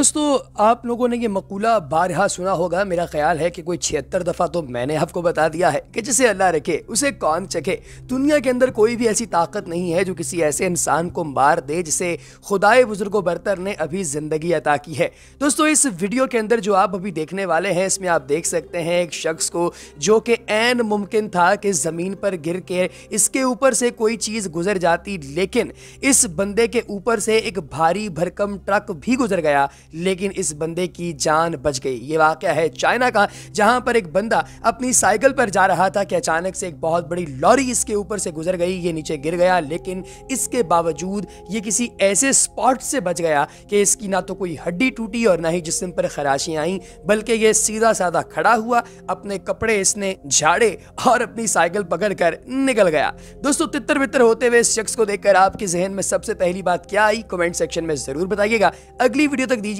दोस्तों आप लोगों ने ये मकूला बारहा सुना होगा मेरा ख्याल है कि कोई छिहत्तर दफ़ा तो मैंने आपको बता दिया है कि जिसे अल्लाह रखे उसे कौन चखे दुनिया के अंदर कोई भी ऐसी ताकत नहीं है जो किसी ऐसे इंसान को मार दे जिसे खुदाए बुजुर्गो बरतर ने अभी ज़िंदगी अता की है दोस्तों इस वीडियो के अंदर जो आप अभी देखने वाले हैं इसमें आप देख सकते हैं एक शख्स को जो कि एन मुमकिन था कि ज़मीन पर गिर के इसके ऊपर से कोई चीज़ गुजर जाती लेकिन इस बंदे के ऊपर से एक भारी भरकम ट्रक भी गुजर गया लेकिन इस बंदे की जान बच गई ये वाक़ है चाइना का जहां पर एक बंदा अपनी साइकिल पर जा रहा था कि अचानक से एक बहुत बड़ी लॉरी इसके ऊपर से गुजर गई ये नीचे गिर गया लेकिन इसके बावजूद ये किसी ऐसे स्पॉट से बच गया कि इसकी ना तो कोई हड्डी टूटी और ना ही जिसम पर खराशें आई बल्कि ये सीधा साधा खड़ा हुआ अपने कपड़े इसने झाड़े और अपनी साइकिल पकड़कर निकल गया दोस्तों तितर बितर होते हुए इस शख्स को देखकर आपके जहन में सबसे पहली बात क्या आई कमेंट सेक्शन में जरूर बताइएगा अगली वीडियो तक दीजिए